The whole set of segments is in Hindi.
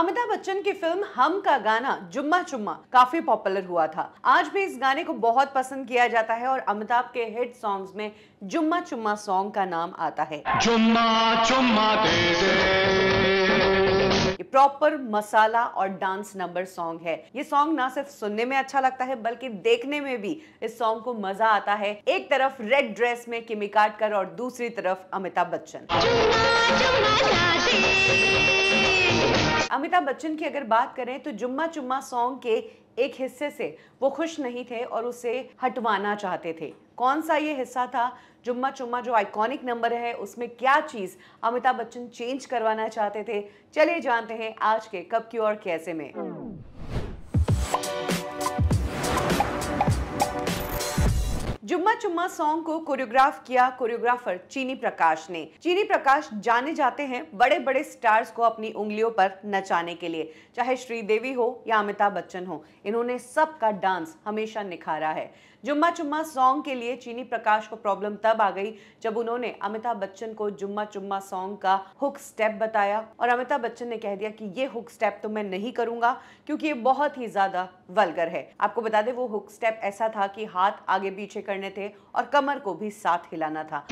अमिताभ बच्चन की फिल्म हम का गाना जुम्मा चुम्मा काफी पॉपुलर हुआ था आज भी इस गाने को बहुत पसंद किया जाता है और अमिताभ के हिट सॉन्ग्स में जुम्मा चुम्मा सॉन्ग का नाम आता है जुम्मा चुम्मा दे दे प्रॉपर मसाला और डांस नंबर सॉन्ग है ये सॉन्ग ना सिर्फ सुनने में अच्छा लगता है बल्कि देखने में भी इस सॉन्ग को मजा आता है एक तरफ रेड ड्रेस में किमी काटकर और दूसरी तरफ अमिताभ बच्चन अमिताभ बच्चन की अगर बात करें तो जुम्मा चुम्मा सॉन्ग के एक हिस्से से वो खुश नहीं थे और उसे हटवाना चाहते थे कौन सा ये हिस्सा था जुम्मा चुम्मा जो आइकॉनिक नंबर है उसमें क्या चीज़ अमिताभ बच्चन चेंज करवाना चाहते थे चलिए जानते हैं आज के कब की और कैसे में जुम्मा चुम्मा सॉन्ग को कोरियोग्राफ किया कोरियोग्राफर चीनी प्रकाश ने चीनी प्रकाश जाने जाते हैं बड़े बड़े स्टार्स को अपनी उंगलियों पर नचाने के लिए चाहे श्रीदेवी हो या अमिताभ बच्चन हो इन्होंने सबका डांस हमेशा निखारा है जुम्मा चुम्मा सॉन्ग के लिए चीनी प्रकाश को प्रॉब्लम तब आ गई जब उन्होंने अमिताभ बच्चन को जुम्मा चुम्मा सॉन्ग का हुक स्टेप बताया और अमिताभ बच्चन ने कह दिया कि ये हुक स्टेप तो मैं नहीं करूंगा क्योंकि ये बहुत ही ज्यादा वलगर है आपको बता दें वो हुक स्टेप ऐसा था कि हाथ आगे पीछे करने थे और कमर को भी साथ हिलाना था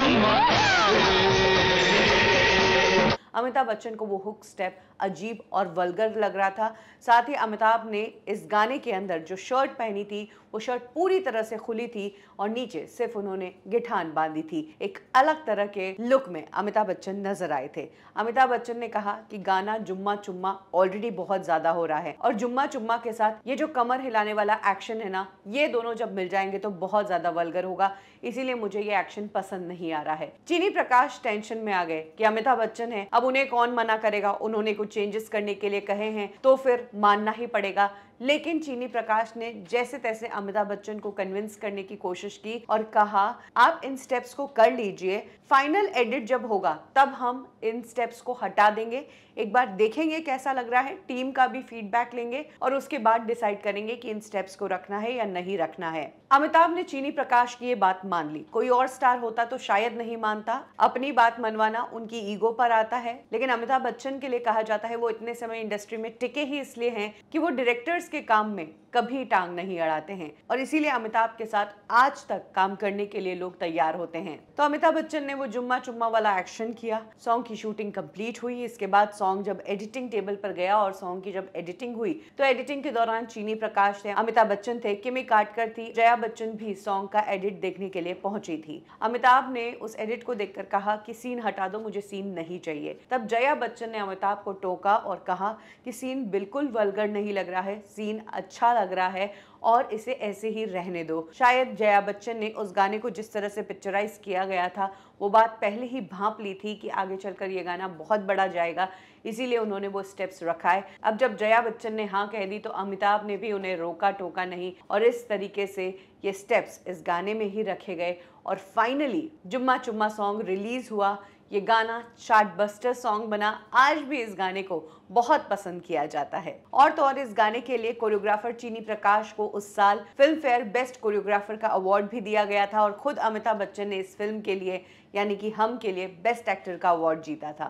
अमिताभ बच्चन को वो हुक स्टेप अजीब और वलगर लग रहा था साथ ही अमिताभ ने इस गाने के अंदर जो शर्ट पहनी थी वो शर्ट पूरी तरह से खुली थी और नीचे सिर्फ उन्होंने गिठान बांधी थी एक अलग तरह के लुक में अमिताभ बच्चन नजर आए थे अमिताभ बच्चन ने कहा कि गाना जुम्मा चुम्मा ऑलरेडी बहुत ज्यादा हो रहा है और जुम्मा चुम्मा के साथ ये जो कमर हिलाने वाला एक्शन है ना ये दोनों जब मिल जाएंगे तो बहुत ज्यादा वलगर होगा इसीलिए मुझे ये एक्शन पसंद नहीं आ रहा है चीनी प्रकाश टेंशन में आ गए कि अमिताभ बच्चन है अब उन्हें कौन मना करेगा उन्होंने कुछ चेंजेस करने के लिए कहे हैं तो फिर मानना ही पड़ेगा लेकिन चीनी प्रकाश ने जैसे तैसे अमिताभ बच्चन को कन्विंस करने की कोशिश की और कहा आप इन स्टेप्स को कर लीजिए फाइनल एडिट जब होगा तब हम इन स्टेप्स को हटा देंगे एक बार देखेंगे कैसा लग रहा है टीम का भी फीडबैक लेंगे और उसके बाद डिसाइड करेंगे कि इन स्टेप्स को रखना है या नहीं रखना है अमिताभ ने चीनी प्रकाश की ये बात मान ली कोई और स्टार होता तो शायद नहीं मानता अपनी बात मनवाना उनकी ईगो पर आता है लेकिन अमिताभ बच्चन के लिए कहा जाता है वो इतने समय इंडस्ट्री में टिके ही इसलिए हैं कि वो डायरेक्टर्स के काम में कभी टांग नहीं अड़ाते हैं और इसीलिए अमिताभ के साथ आज तक काम करने के लिए लोग तैयार होते हैं तो अमिताभ बच्चन ने वो जुम्मा चुम्मा वाला एक्शन किया सॉन्ग की शूटिंग कंप्लीट हुई इसके बाद सॉन्ग जब एडिटिंग टेबल पर गया और सॉन्ग की जब एडिटिंग हुई तो एडिटिंग के दौरान चीनी प्रकाश थे अमिताभ बच्चन थे किमी काटकर थी जया बच्चन भी सॉन्ग का एडिट देखने के लिए पहुंची थी अमिताभ ने उस एडिट को देखकर कहा कि सीन हटा दो मुझे सीन नहीं चाहिए तब जया बच्चन ने अमिताभ को टोका और कहा कि सीन बिल्कुल वलगर नहीं लग रहा है सीन अच्छा लग रहा है और इसे ऐसे ही रहने दो शायद जया बच्चन ने उस गाने को जिस तरह से पिक्चराइज किया गया था वो बात पहले ही भाप ली थी कि आगे चलकर ये गाना बहुत बड़ा जाएगा इसीलिए उन्होंने वो स्टेप्स रखा है अब जब जया बच्चन ने हाँ कह दी तो अमिताभ ने भी उन्हें रोका टोका नहीं और इस तरीके से ये स्टेप्स इस गाने में ही रखे गए और फाइनली जुम्मा चुम्मा सॉन्ग रिलीज़ हुआ ये गाना चार्ट बस्टर सॉन्ग बना आज भी इस गाने को बहुत पसंद किया जाता है और तो और इस गाने के लिए कोरियोग्राफर चीनी प्रकाश को उस साल फिल्म फेयर बेस्ट कोरियोग्राफर का अवार्ड भी दिया गया था और खुद अमिताभ बच्चन ने इस फिल्म के लिए यानी कि हम के लिए बेस्ट एक्टर का अवार्ड जीता था